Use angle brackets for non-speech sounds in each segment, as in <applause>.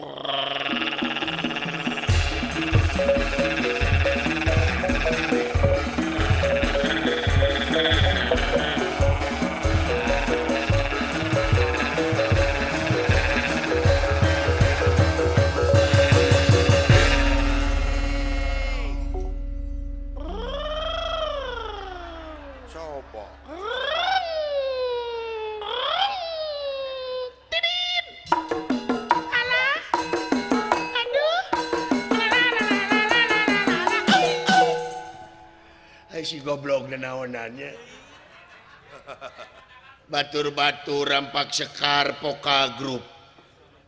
Brrr. <laughs> wo si goblok naon batur-batur rampak sekar poka grup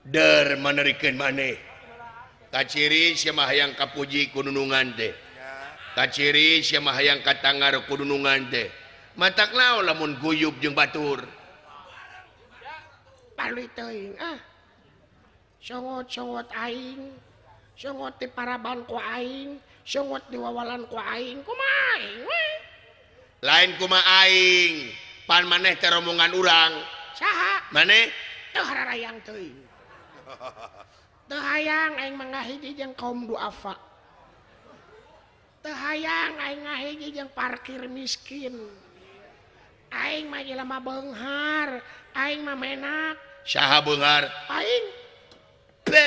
der menerin maneh ka ciri simahang kapuji kununungan deh ka ciri si maang kata ngaruhunungan deh mata la lamun buyup ju baturgoing para ba kuain punya diwawa kuing ku lain kumaing pan maneh termbongan ulang manehanghaanghi <laughs> kaumfa tehaang nga yang parkir miskining main lama penghar aing ma menak syhabunggaring de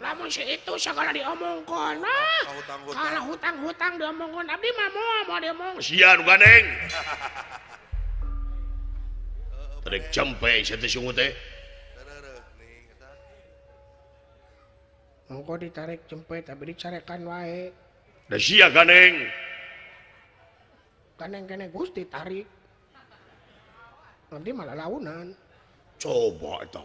lamun si itu segala diomongkan Nah, kalau hutang-hutang diomongkan abdi mah mau mau diomong sian gandeng tadi cempe situ sungu teh Mongko ditarik jempe, tapi dicarekan wae. Dah sia ganeng. Ganeng kene Gusti tarik. Nanti malah launan. Coba itu.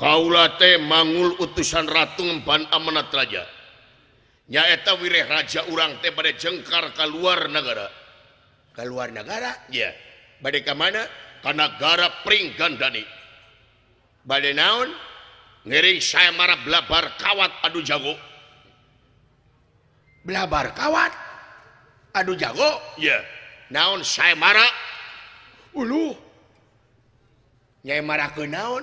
Paul mangul utusan Ratu Ban amanat rajanyaeta wirih raja urang teh bad jengkar luar negara luar negara yabalik mana karena negara peringkan Dani Bal naon nger saya marah blabar kawat aduh jago blabar kawat Aduh jago ya naon saya marahnya marah ke naon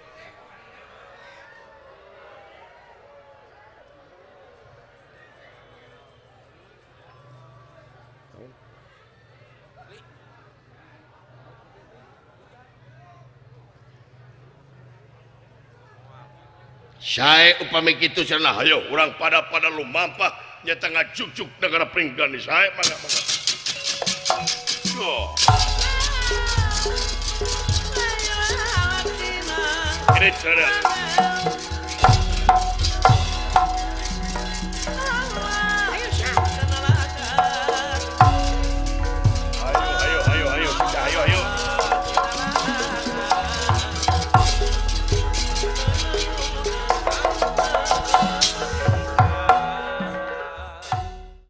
saya upami itu sana hayo orang pada pada lumanpak nyat cukcukgara pering saya